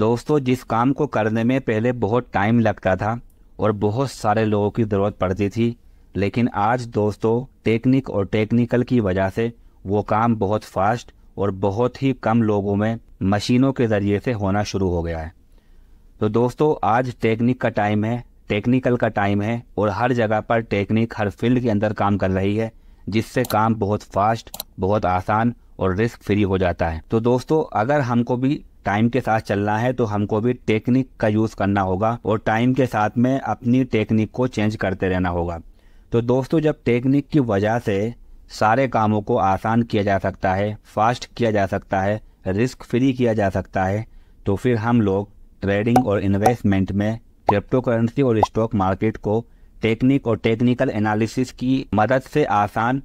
दोस्तों जिस काम को करने में पहले बहुत टाइम लगता था और बहुत सारे लोगों की ज़रूरत पड़ती थी लेकिन आज दोस्तों टेक्निक और टेक्निकल की वजह से वो काम बहुत फास्ट और बहुत ही कम लोगों में मशीनों के ज़रिए से होना शुरू हो गया है तो दोस्तों आज टेक्निक का टाइम है टेक्निकल का टाइम है और हर जगह पर टेक्निक हर फील्ड के अंदर काम कर रही है जिससे काम बहुत फास्ट बहुत आसान और रिस्क फ्री हो जाता है तो दोस्तों अगर हमको भी टाइम के साथ चलना है तो हमको भी टेक्निक का यूज़ करना होगा और टाइम के साथ में अपनी टेक्निक को चेंज करते रहना होगा तो दोस्तों जब टेक्निक की वजह से सारे कामों को आसान किया जा सकता है फास्ट किया जा सकता है रिस्क फ्री किया जा सकता है तो फिर हम लोग ट्रेडिंग और इन्वेस्टमेंट में क्रिप्टो करेंसी और स्टॉक मार्केट को टेक्निक और टेक्निकल एनालिसिस की मदद से आसान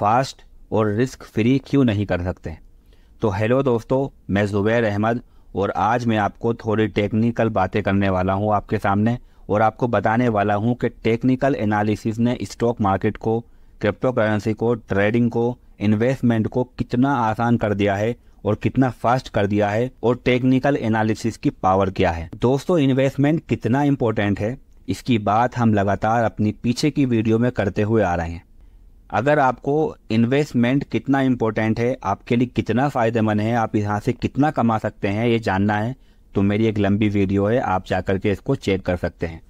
फास्ट और रिस्क फ्री क्यों नहीं कर सकते तो हेलो दोस्तों मैं ज़ुबैर अहमद और आज मैं आपको थोड़ी टेक्निकल बातें करने वाला हूँ आपके सामने और आपको बताने वाला हूँ कि टेक्निकल एनालिसिस ने स्टॉक मार्केट को क्रिप्टो करेंसी को ट्रेडिंग को इन्वेस्टमेंट को कितना आसान कर दिया है और कितना फास्ट कर दिया है और टेक्निकल एनालिसिस की पावर क्या है दोस्तों इन्वेस्टमेंट कितना इम्पोर्टेंट है इसकी बात हम लगातार अपनी पीछे की वीडियो में करते हुए आ रहे हैं अगर आपको इन्वेस्टमेंट कितना इम्पोर्टेंट है आपके लिए कितना फ़ायदेमंद है आप यहाँ से कितना कमा सकते हैं ये जानना है तो मेरी एक लंबी वीडियो है आप जा के इसको चेक कर सकते हैं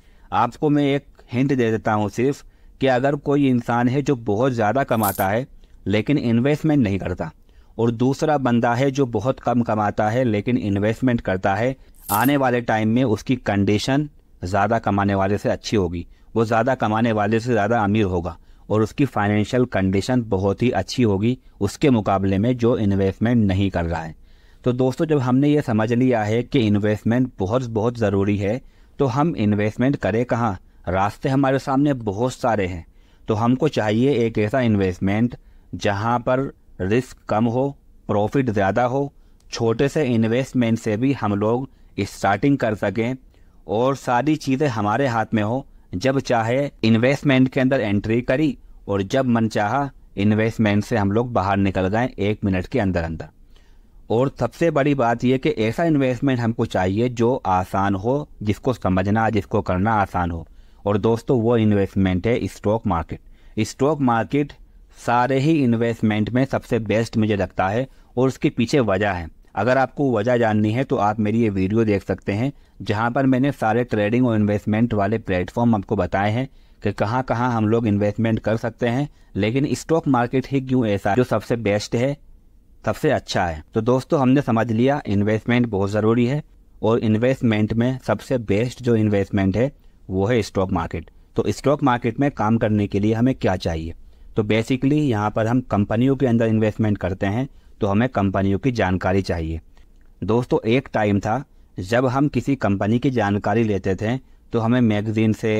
आपको मैं एक हिंट दे देता हूँ सिर्फ कि अगर कोई इंसान है जो बहुत ज़्यादा कमाता है लेकिन इन्वेस्टमेंट नहीं करता और दूसरा बंदा है जो बहुत कम कमाता है लेकिन इन्वेस्टमेंट करता है आने वाले टाइम में उसकी कंडीशन ज़्यादा कमाने वाले से अच्छी होगी वो ज़्यादा कमाने वाले से ज़्यादा अमीर होगा और उसकी फाइनेंशियल कंडीशन बहुत ही अच्छी होगी उसके मुकाबले में जो इन्वेस्टमेंट नहीं कर रहा है तो दोस्तों जब हमने ये समझ लिया है कि इन्वेस्टमेंट बहुत बहुत ज़रूरी है तो हम इन्वेस्टमेंट करें कहाँ रास्ते हमारे सामने बहुत सारे हैं तो हमको चाहिए एक ऐसा इन्वेस्टमेंट जहाँ पर रिस्क कम हो प्रॉफिट ज़्यादा हो छोटे से इन्वेस्टमेंट से भी हम लोग स्टार्टिंग कर सकें और सारी चीज़ें हमारे हाथ में हो जब चाहे इन्वेस्टमेंट के अंदर एंट्री करी और जब मन चाह इन्वेस्टमेंट से हम लोग बाहर निकल गए एक मिनट के अंदर अंदर और सबसे बड़ी बात यह कि ऐसा इन्वेस्टमेंट हमको चाहिए जो आसान हो जिसको समझना जिसको करना आसान हो और दोस्तों वो इन्वेस्टमेंट है स्टॉक मार्केट स्टॉक मार्केट सारे ही इन्वेस्टमेंट में सबसे बेस्ट मुझे लगता है और उसके पीछे वजह है अगर आपको वजह जाननी है तो आप मेरी ये वीडियो देख सकते हैं जहाँ पर मैंने सारे ट्रेडिंग और इन्वेस्टमेंट वाले प्लेटफॉर्म आपको बताए हैं कि कहाँ कहाँ हम लोग इन्वेस्टमेंट कर सकते हैं लेकिन स्टॉक मार्केट ही क्यों ऐसा जो सबसे बेस्ट है सबसे अच्छा है तो दोस्तों हमने समझ लिया इन्वेस्टमेंट बहुत ज़रूरी है और इन्वेस्टमेंट में सबसे बेस्ट जो इन्वेस्टमेंट है वो है स्टॉक मार्केट तो स्टॉक मार्केट में काम करने के लिए हमें क्या चाहिए तो बेसिकली यहाँ पर हम कंपनियों के अंदर इन्वेस्टमेंट करते हैं तो हमें कंपनियों की जानकारी चाहिए दोस्तों एक टाइम था जब हम किसी कंपनी की जानकारी लेते थे तो हमें मैगज़ीन से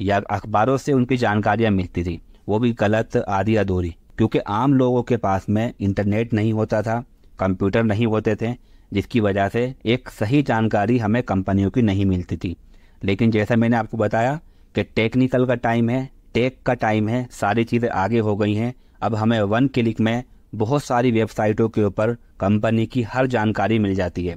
या अखबारों से उनकी जानकारियाँ मिलती थी वो भी गलत आधी अधूरी क्योंकि आम लोगों के पास में इंटरनेट नहीं होता था कंप्यूटर नहीं होते थे जिसकी वजह से एक सही जानकारी हमें कंपनियों की नहीं मिलती थी लेकिन जैसा मैंने आपको बताया कि टेक्निकल का टाइम है टेक का टाइम है सारी चीज़ें आगे हो गई हैं अब हमें वन क्लिक में बहुत सारी वेबसाइटों के ऊपर कंपनी की हर जानकारी मिल जाती है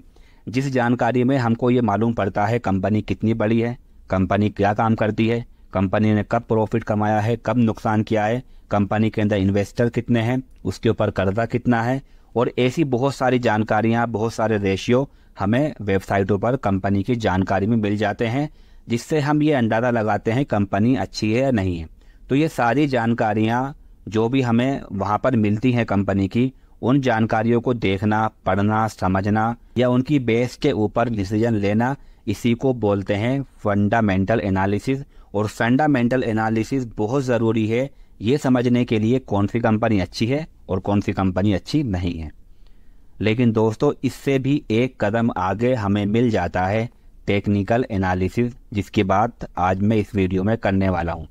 जिस जानकारी में हमको ये मालूम पड़ता है कंपनी कितनी बड़ी है कंपनी क्या काम करती है कंपनी ने कब प्रॉफिट कमाया है कब नुकसान किया है कंपनी के अंदर इन्वेस्टर कितने हैं उसके ऊपर कर्जा कितना है और ऐसी बहुत सारी जानकारियाँ बहुत सारे रेशियो हमें वेबसाइटों पर कंपनी की जानकारी में मिल जाते हैं जिससे हम ये अंदाज़ा लगाते हैं कंपनी अच्छी है या नहीं है तो ये सारी जानकारियाँ जो भी हमें वहाँ पर मिलती हैं कंपनी की उन जानकारियों को देखना पढ़ना समझना या उनकी बेस के ऊपर डिसीजन लेना इसी को बोलते हैं फंडामेंटल एनालिसिस और फंडामेंटल एनालिसिस बहुत ज़रूरी है ये समझने के लिए कौन सी कंपनी अच्छी है और कौन सी कंपनी अच्छी नहीं है लेकिन दोस्तों इससे भी एक कदम आगे हमें मिल जाता है टेक्निकल एनालिसिस जिसकी बात आज मैं इस वीडियो में करने वाला हूँ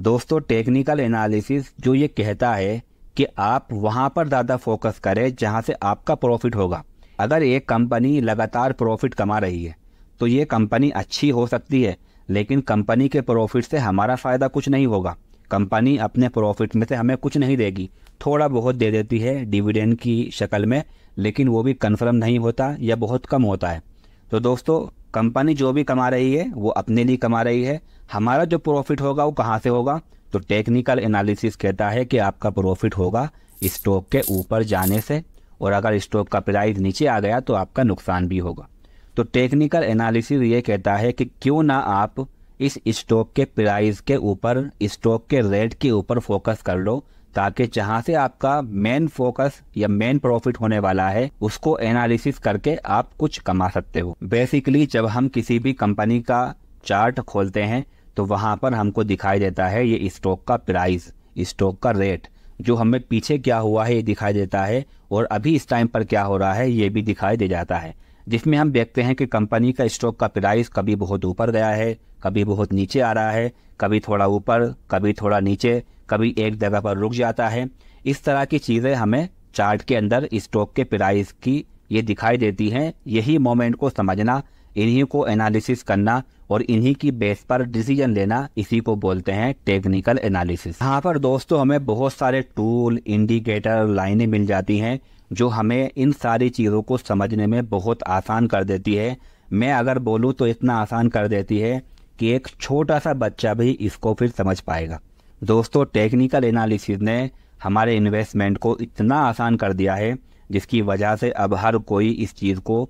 दोस्तों टेक्निकल एनालिसिस जो ये कहता है कि आप वहाँ पर ज़्यादा फोकस करें जहाँ से आपका प्रॉफिट होगा अगर एक कंपनी लगातार प्रॉफिट कमा रही है तो ये कंपनी अच्छी हो सकती है लेकिन कंपनी के प्रॉफिट से हमारा फ़ायदा कुछ नहीं होगा कंपनी अपने प्रॉफिट में से हमें कुछ नहीं देगी थोड़ा बहुत दे देती है डिविडेंड की शक्ल में लेकिन वो भी कंफर्म नहीं होता या बहुत कम होता है तो दोस्तों कंपनी जो भी कमा रही है वो अपने लिए कमा रही है हमारा जो प्रॉफिट होगा वो कहाँ से होगा तो टेक्निकल एनालिसिस कहता है कि आपका प्रॉफिट होगा स्टॉक के ऊपर जाने से और अगर स्टॉक का प्राइस नीचे आ गया तो आपका नुकसान भी होगा तो टेक्निकल एनालिसिस ये कहता है कि क्यों ना आप इस स्टॉक के प्राइस के ऊपर स्टॉक के रेट के ऊपर फोकस कर लो ताकि जहाँ से आपका मेन फोकस या मेन प्रॉफिट होने वाला है उसको एनालिसिस करके आप कुछ कमा सकते हो बेसिकली जब हम किसी भी कंपनी का चार्ट खोलते हैं तो वहाँ पर हमको दिखाई देता है ये स्टॉक का प्राइस स्टॉक का रेट जो हमें पीछे क्या हुआ है ये दिखाई देता है और अभी इस टाइम पर क्या हो रहा है ये भी दिखाई दे जाता है जिसमें हम देखते हैं कि कंपनी का स्टॉक का प्राइस कभी बहुत ऊपर गया है कभी बहुत नीचे आ रहा है कभी थोड़ा ऊपर कभी थोड़ा नीचे कभी एक जगह पर रुक जाता है इस तरह की चीज़ें हमें चार्ट के अंदर स्टॉक के प्राइस की ये दिखाई देती हैं यही मोमेंट को समझना इन्हीं को एनालिसिस करना और इन्हीं की बेस पर डिसीजन लेना इसी को बोलते हैं टेक्निकल एनालिसिस यहाँ पर दोस्तों हमें बहुत सारे टूल इंडिकेटर लाइनें मिल जाती हैं जो हमें इन सारी चीज़ों को समझने में बहुत आसान कर देती है मैं अगर बोलूँ तो इतना आसान कर देती है कि एक छोटा सा बच्चा भी इसको फिर समझ पाएगा दोस्तों टेक्निकल एनालिसिस ने हमारे इन्वेस्टमेंट को इतना आसान कर दिया है जिसकी वजह से अब हर कोई इस चीज़ को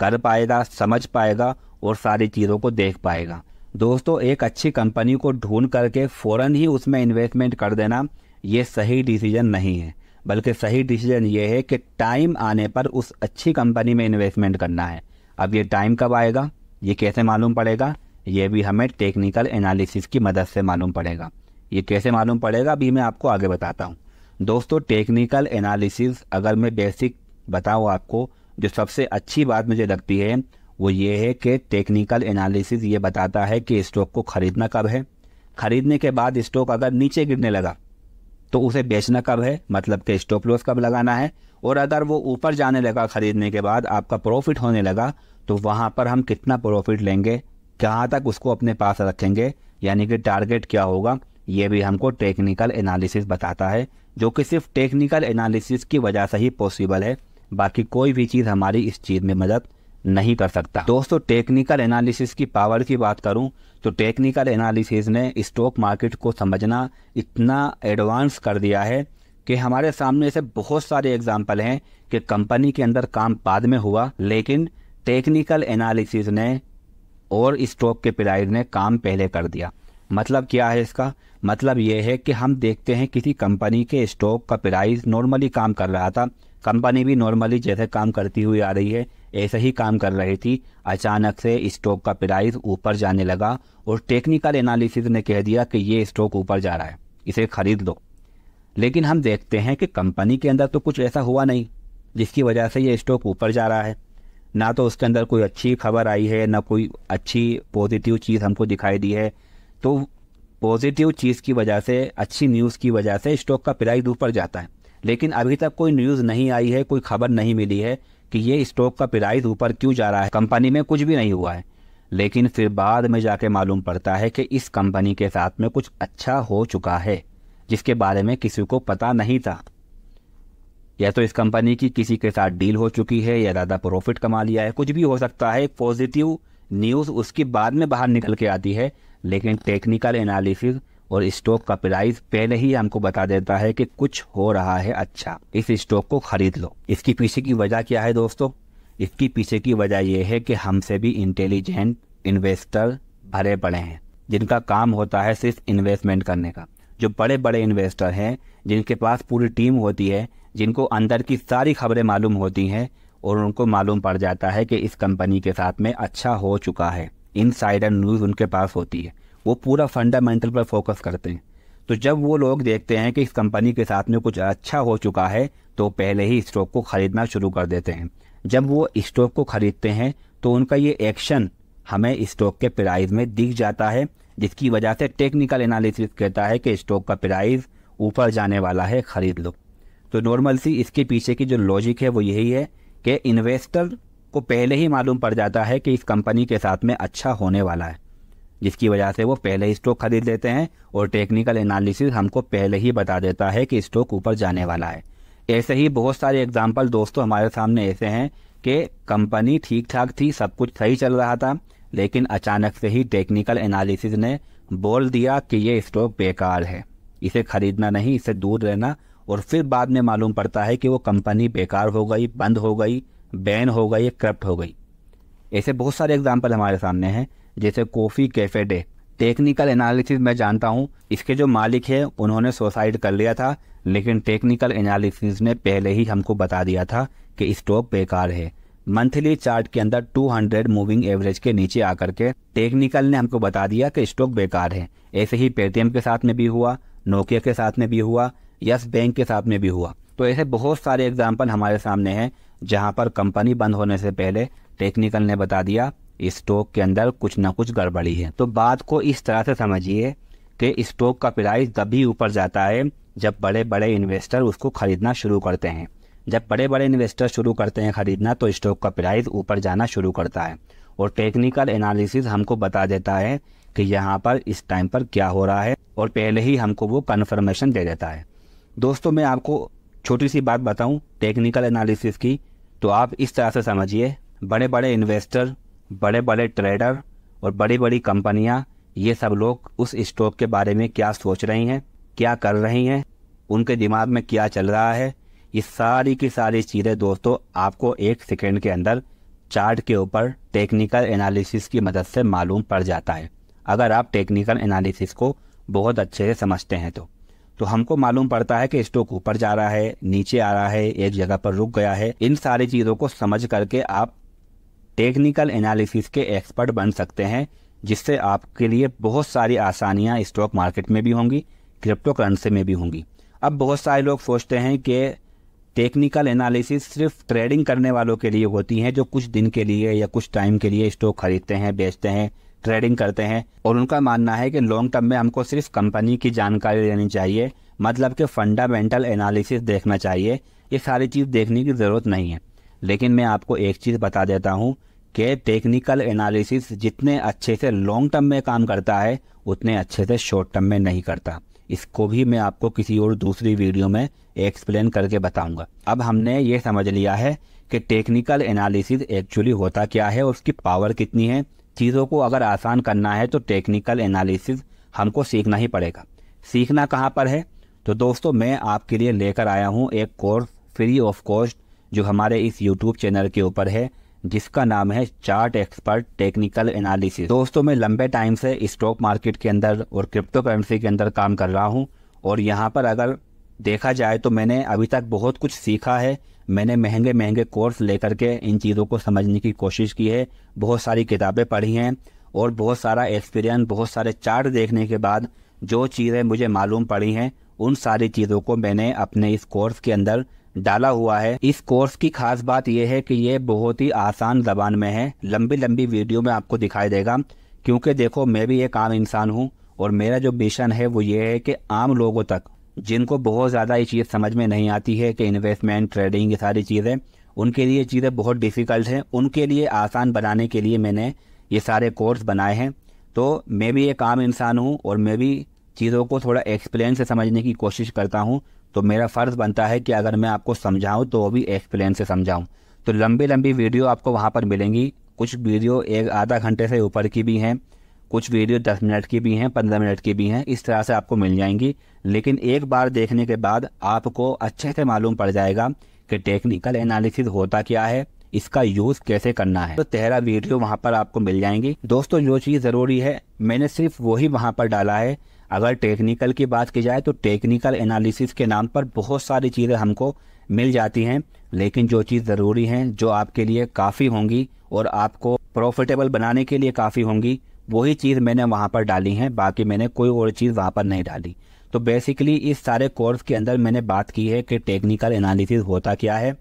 कर पाएगा समझ पाएगा और सारी चीज़ों को देख पाएगा दोस्तों एक अच्छी कंपनी को ढूंढ करके फ़ौर ही उसमें इन्वेस्टमेंट कर देना ये सही डिसीजन नहीं है बल्कि सही डिसीजन ये है कि टाइम आने पर उस अच्छी कंपनी में इन्वेस्टमेंट करना है अब ये टाइम कब आएगा ये कैसे मालूम पड़ेगा ये भी हमें टेक्निकल एनालिसिस की मदद से मालूम पड़ेगा ये कैसे मालूम पड़ेगा अभी मैं आपको आगे बताता हूँ दोस्तों टेक्निकल एनालिसिस अगर मैं बेसिक बताऊँ आपको जो सबसे अच्छी बात मुझे लगती है वो ये है कि टेक्निकल एनालिसिस ये बताता है कि स्टॉक को ख़रीदना कब है ख़रीदने के बाद स्टॉक अगर नीचे गिरने लगा तो उसे बेचना कब है मतलब कि स्टॉप लॉस कब लगाना है और अगर वो ऊपर जाने लगा ख़रीदने के बाद आपका प्रॉफिट होने लगा तो वहाँ पर हम कितना प्रॉफिट लेंगे कहाँ तक उसको अपने पास रखेंगे यानी कि टारगेट क्या होगा ये भी हमको टेक्निकल एनालिसिस बताता है जो कि सिर्फ टेक्निकल एनालिसिस की वजह से ही पॉसिबल है बाकी कोई भी चीज़ हमारी इस चीज़ में मदद नहीं कर सकता दोस्तों टेक्निकल एनालिसिस की पावर की बात करूं तो टेक्निकल एनालिसिस ने स्टॉक मार्केट को समझना इतना एडवांस कर दिया है कि हमारे सामने ऐसे बहुत सारे एग्जाम्पल हैं कि कंपनी के अंदर काम बाद में हुआ लेकिन टेक्निकल एनालिसिस ने और स्टॉक के प्राइस ने काम पहले कर दिया मतलब क्या है इसका मतलब ये है कि हम देखते हैं किसी कंपनी के स्टॉक का प्राइस नॉर्मली काम कर रहा था कंपनी भी नॉर्मली जैसे काम करती हुई आ रही है ऐसे ही काम कर रही थी अचानक से स्टॉक का प्राइस ऊपर जाने लगा और टेक्निकल एनालिसिस ने कह दिया कि ये स्टॉक ऊपर जा रहा है इसे खरीद लो लेकिन हम देखते हैं कि कंपनी के अंदर तो कुछ ऐसा हुआ नहीं जिसकी वजह से ये स्टॉक ऊपर जा रहा है ना तो उसके अंदर कोई अच्छी खबर आई है ना कोई अच्छी पॉजिटिव चीज़ हमको दिखाई दी है तो पॉजिटिव चीज़ की वजह से अच्छी न्यूज़ की वजह से स्टॉक का प्राइस ऊपर जाता है लेकिन अभी तक कोई न्यूज़ नहीं आई है कोई खबर नहीं मिली है कि ये स्टॉक का प्राइस ऊपर क्यों जा रहा है कंपनी में कुछ भी नहीं हुआ है लेकिन फिर बाद में जाके मालूम पड़ता है कि इस कंपनी के साथ में कुछ अच्छा हो चुका है जिसके बारे में किसी को पता नहीं था या तो इस कंपनी की किसी के साथ डील हो चुकी है या ज़्यादा प्रॉफिट कमा लिया है कुछ भी हो सकता है पॉजिटिव न्यूज़ उसके बाद में बाहर निकल के आती है लेकिन टेक्निकल एनालिसिस और स्टॉक का प्राइस पहले ही हमको बता देता है कि कुछ हो रहा है अच्छा इस स्टॉक को खरीद लो इसकी पीछे की वजह क्या है दोस्तों इसकी पीछे की वजह यह है कि हमसे भी इंटेलिजेंट इन्वेस्टर भरे पड़े हैं जिनका काम होता है सिर्फ इन्वेस्टमेंट करने का जो बड़े बड़े इन्वेस्टर हैं जिनके पास पूरी टीम होती है जिनको अंदर की सारी खबरें मालूम होती हैं और उनको मालूम पड़ जाता है कि इस कंपनी के साथ में अच्छा हो चुका है इनसाइडर न्यूज़ उनके पास होती है वो पूरा फंडामेंटल पर फोकस करते हैं तो जब वो लोग देखते हैं कि इस कंपनी के साथ में कुछ अच्छा हो चुका है तो पहले ही स्टॉक को ख़रीदना शुरू कर देते हैं जब वो स्टॉक को ख़रीदते हैं तो उनका ये एक्शन हमें स्टॉक के प्राइस में दिख जाता है जिसकी वजह से टेक्निकल एनालिसिस कहता है कि स्टॉक का प्राइस ऊपर जाने वाला है ख़रीद लो तो नॉर्मल सी इसके पीछे की जो लॉजिक है वो यही है कि इन्वेस्टर को पहले ही मालूम पड़ जाता है कि इस कंपनी के साथ में अच्छा होने वाला है जिसकी वजह से वो पहले ही स्टॉक खरीद लेते हैं और टेक्निकल एनालिसिस हमको पहले ही बता देता है कि स्टॉक ऊपर जाने वाला है ऐसे ही बहुत सारे एग्जाम्पल दोस्तों हमारे सामने ऐसे हैं कि कंपनी ठीक ठाक थी सब कुछ सही चल रहा था लेकिन अचानक से ही टेक्निकल एनालिसिस ने बोल दिया कि ये स्टॉक बेकार है इसे खरीदना नहीं इसे दूर रहना और फिर बाद में मालूम पड़ता है कि वो कंपनी बेकार हो गई बंद हो गई बैन हो गई या करप्ट हो गई ऐसे बहुत सारे एग्जाम्पल हमारे सामने हैं जैसे coffee cafe day technical analysis मैं जानता हूँ इसके जो मालिक है उन्होंने सुसाइड कर लिया था लेकिन टेक्निकल एनालिसिस ने पहले ही हमको बता दिया था कि स्टॉक बेकार है मंथली चार्ट के अंदर 200 मूविंग एवरेज के नीचे आकर के टेक्निकल ने हमको बता दिया कि स्टॉक बेकार है ऐसे ही पेटीएम के साथ में भी हुआ नोकिया के साथ में भी हुआ यस बैंक के साथ में भी हुआ तो ऐसे बहुत सारे एग्जाम्पल हमारे सामने हैं जहां पर कंपनी बंद होने से पहले टेक्निकल ने बता दिया स्टॉक के अंदर कुछ ना कुछ गड़बड़ी है तो बात को इस तरह से समझिए कि स्टॉक का प्राइस तभी ऊपर जाता है जब बड़े बड़े इन्वेस्टर उसको खरीदना शुरू करते हैं जब बड़े बड़े इन्वेस्टर शुरू करते हैं खरीदना तो स्टॉक का प्राइस ऊपर जाना शुरू करता है और टेक्निकल एनालिसिस हमको बता देता है कि यहाँ पर इस टाइम पर क्या हो रहा है और पहले ही हमको वो कन्फर्मेशन दे देता है दोस्तों मैं आपको छोटी सी बात बताऊं टेक्निकल एनालिसिस की तो आप इस तरह से समझिए बड़े बड़े इन्वेस्टर बड़े बड़े ट्रेडर और बड़ी बड़ी कंपनियां ये सब लोग उस स्टॉक के बारे में क्या सोच रही हैं क्या कर रही हैं उनके दिमाग में क्या चल रहा है ये सारी की सारी चीज़ें दोस्तों आपको एक सेकेंड के अंदर चार्ट के ऊपर टेक्निकल एनालिसिस की मदद से मालूम पड़ जाता है अगर आप टेक्निकल एनालिसिस को बहुत अच्छे से समझते हैं तो तो हमको मालूम पड़ता है कि स्टॉक ऊपर जा रहा है नीचे आ रहा है एक जगह पर रुक गया है इन सारी चीज़ों को समझ करके आप टेक्निकल एनालिसिस के एक्सपर्ट बन सकते हैं जिससे आपके लिए बहुत सारी आसानियाँ स्टॉक मार्केट में भी होंगी क्रिप्टो करेंसी में भी होंगी अब बहुत सारे लोग सोचते हैं कि टेक्निकल एनालिसिस सिर्फ ट्रेडिंग करने वालों के लिए होती हैं जो कुछ दिन के लिए या कुछ टाइम के लिए स्टॉक खरीदते हैं बेचते हैं ट्रेडिंग करते हैं और उनका मानना है कि लॉन्ग टर्म में हमको सिर्फ कंपनी की जानकारी लेनी चाहिए मतलब कि फंडामेंटल एनालिसिस देखना चाहिए ये सारी चीज़ देखने की ज़रूरत नहीं है लेकिन मैं आपको एक चीज़ बता देता हूँ कि टेक्निकल एनालिसिस जितने अच्छे से लॉन्ग टर्म में काम करता है उतने अच्छे से शॉर्ट टर्म में नहीं करता इसको भी मैं आपको किसी और दूसरी वीडियो में एक्सप्लेन करके बताऊंगा अब हमने ये समझ लिया है कि टेक्निकल एनालिसिस एक्चुअली होता क्या है और उसकी पावर कितनी है चीज़ों को अगर आसान करना है तो टेक्निकल एनालिसिस हमको सीखना ही पड़ेगा सीखना कहाँ पर है तो दोस्तों मैं आपके लिए लेकर आया हूँ एक कोर्स फ्री ऑफ कॉस्ट जो हमारे इस यूट्यूब चैनल के ऊपर है जिसका नाम है चार्ट एक्सपर्ट टेक्निकल एनालिसिस दोस्तों मैं लंबे टाइम से स्टॉक मार्केट के अंदर और क्रिप्टो करेंसी के अंदर काम कर रहा हूँ और यहाँ पर अगर देखा जाए तो मैंने अभी तक बहुत कुछ सीखा है मैंने महंगे महंगे कोर्स लेकर के इन चीज़ों को समझने की कोशिश की है बहुत सारी किताबें पढ़ी हैं और बहुत सारा एक्सपीरियंस बहुत सारे चार्ट देखने के बाद जो चीज़ें मुझे मालूम पड़ी हैं उन सारी चीज़ों को मैंने अपने इस कोर्स के अंदर डाला हुआ है इस कोर्स की खास बात यह है कि ये बहुत ही आसान जबान में है लंबी लंबी वीडियो में आपको दिखाई देगा क्योंकि देखो मैं भी एक आम इंसान हूँ और मेरा जो मिशन है वो ये है कि आम लोगों तक जिनको बहुत ज़्यादा ये चीज़ समझ में नहीं आती है कि इन्वेस्टमेंट ट्रेडिंग ये सारी चीज़ें उनके लिए चीज़ें बहुत डिफ़िकल्ट हैं उनके लिए आसान बनाने के लिए मैंने ये सारे कोर्स बनाए हैं तो मैं भी एक आम इंसान हूँ और मैं भी चीज़ों को थोड़ा एक्सप्लेन से समझने की कोशिश करता हूँ तो मेरा फ़र्ज़ बनता है कि अगर मैं आपको समझाऊँ तो वो भी एक्सप्लेन से समझाऊँ तो लंबी लंबी वीडियो आपको वहाँ पर मिलेंगी कुछ वीडियो एक आधा घंटे से ऊपर की भी हैं कुछ वीडियो दस मिनट की भी हैं पंद्रह मिनट की भी हैं इस तरह से आपको मिल जाएंगी लेकिन एक बार देखने के बाद आपको अच्छे से मालूम पड़ जाएगा कि टेक्निकल एनालिसिस होता क्या है इसका यूज़ कैसे करना है तो तेरा वीडियो वहाँ पर आपको मिल जाएंगी दोस्तों जो चीज़ ज़रूरी है मैंने सिर्फ वही वहाँ पर डाला है अगर टेक्निकल की बात की जाए तो टेक्निकल एनालिसिस के नाम पर बहुत सारी चीज़ें हमको मिल जाती हैं लेकिन जो चीज़ ज़रूरी हैं जो आपके लिए काफ़ी होंगी और आपको प्रॉफिटेबल बनाने के लिए काफ़ी होंगी वही चीज़ मैंने वहाँ पर डाली है बाकी मैंने कोई और चीज़ वहाँ पर नहीं डाली तो बेसिकली इस सारे कोर्स के अंदर मैंने बात की है कि टेक्निकल एनालिसिस होता क्या है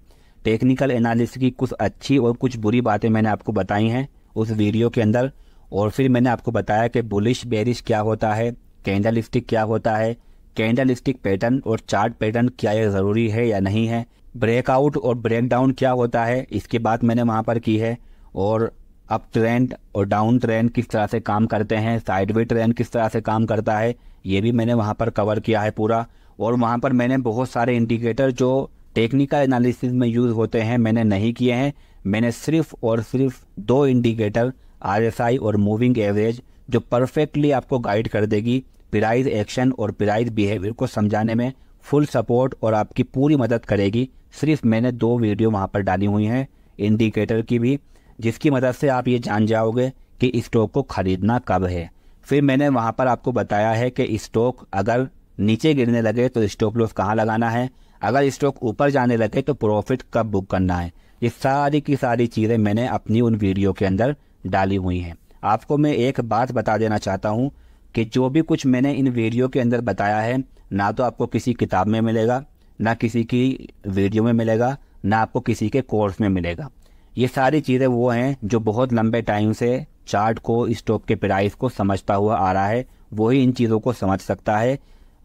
टेक्निकल एनालिसिस की कुछ अच्छी और कुछ बुरी बातें मैंने आपको बताई हैं उस वीडियो के अंदर और फिर मैंने आपको बताया कि बुलिश बेरिश क्या होता है कैंडल स्टिक क्या होता है कैंडल स्टिक पैटर्न और चार्ट पैटर्न क्या यह ज़रूरी है या नहीं है ब्रेकआउट और ब्रेकडाउन क्या होता है इसकी बात मैंने वहाँ पर की है और अप ट्रेंड और डाउन ट्रेंड किस तरह से काम करते हैं साइडवे ट्रेंड किस तरह से काम करता है ये भी मैंने वहाँ पर कवर किया है पूरा और वहाँ पर मैंने बहुत सारे इंडिकेटर जो टेक्निकल एनालिसिस में यूज़ होते हैं मैंने नहीं किए हैं मैंने सिर्फ और सिर्फ दो इंडिकेटर आर और मूविंग एवरेज जो परफेक्टली आपको गाइड कर देगी प्राइज़ एक्शन और प्राइज बिहेवियर को समझाने में फुल सपोर्ट और आपकी पूरी मदद करेगी सिर्फ मैंने दो वीडियो वहाँ पर डाली हुई हैं इंडिकेटर की भी जिसकी मदद से आप ये जान जाओगे कि स्टॉक को ख़रीदना कब है फिर मैंने वहाँ पर आपको बताया है कि स्टॉक अगर नीचे गिरने लगे तो स्टॉप लॉस कहाँ लगाना है अगर स्टॉक ऊपर जाने लगे तो प्रॉफिट कब बुक करना है ये सारी की सारी चीज़ें मैंने अपनी उन वीडियो के अंदर डाली हुई हैं आपको मैं एक बात बता देना चाहता हूँ कि जो भी कुछ मैंने इन वीडियो के अंदर बताया है ना तो आपको किसी किताब में मिलेगा ना किसी की वीडियो में मिलेगा ना आपको किसी के कोर्स में मिलेगा ये सारी चीज़ें वो हैं जो बहुत लंबे टाइम से चार्ट को स्टॉक के प्राइस को समझता हुआ आ रहा है वही इन चीज़ों को समझ सकता है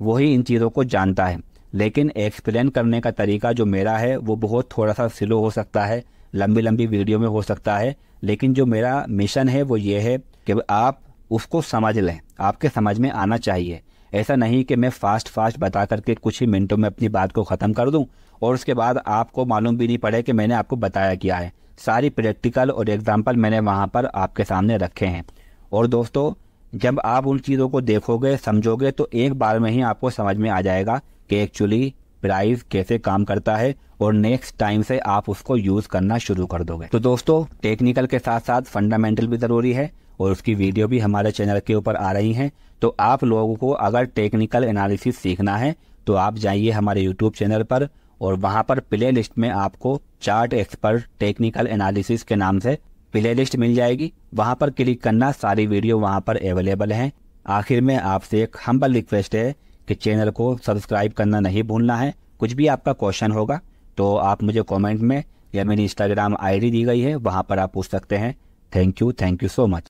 वही इन चीज़ों को जानता है लेकिन एक्सप्लेन करने का तरीका जो मेरा है वो बहुत थोड़ा सा स्लो हो सकता है लंबी लंबी वीडियो में हो सकता है लेकिन जो मेरा मिशन है वो ये है कि आप उसको समझ लें आपके समझ में आना चाहिए ऐसा नहीं कि मैं फास्ट फास्ट बता करके कुछ ही मिनटों में अपनी बात को ख़त्म कर दूं और उसके बाद आपको मालूम भी नहीं पड़े कि मैंने आपको बताया क्या है सारी प्रैक्टिकल और एग्ज़ाम्पल मैंने वहाँ पर आपके सामने रखे हैं और दोस्तों जब आप उन चीज़ों को देखोगे समझोगे तो एक बार में ही आपको समझ में आ जाएगा कि एक्चुअली प्राइस कैसे काम करता है और नेक्स्ट टाइम से आप उसको यूज़ करना शुरू कर दोगे तो दोस्तों टेक्निकल के साथ साथ फंडामेंटल भी ज़रूरी है और उसकी वीडियो भी हमारे चैनल के ऊपर आ रही हैं तो आप लोगों को अगर टेक्निकल एनालिसिस सीखना है तो आप जाइए हमारे यूट्यूब चैनल पर और वहाँ पर प्ले लिस्ट में आपको चार्ट एक्सपर्ट टेक्निकल एनालिसिस के नाम से प्ले लिस्ट मिल जाएगी वहाँ पर क्लिक करना सारी वीडियो वहाँ पर अवेलेबल हैं आखिर में आपसे एक हम्बल रिक्वेस्ट है कि चैनल को सब्सक्राइब करना नहीं भूलना है कुछ भी आपका क्वेश्चन होगा तो आप मुझे कमेंट में या मेरी इंस्टाग्राम आईडी दी गई है वहाँ पर आप पूछ सकते हैं thank you thank you so much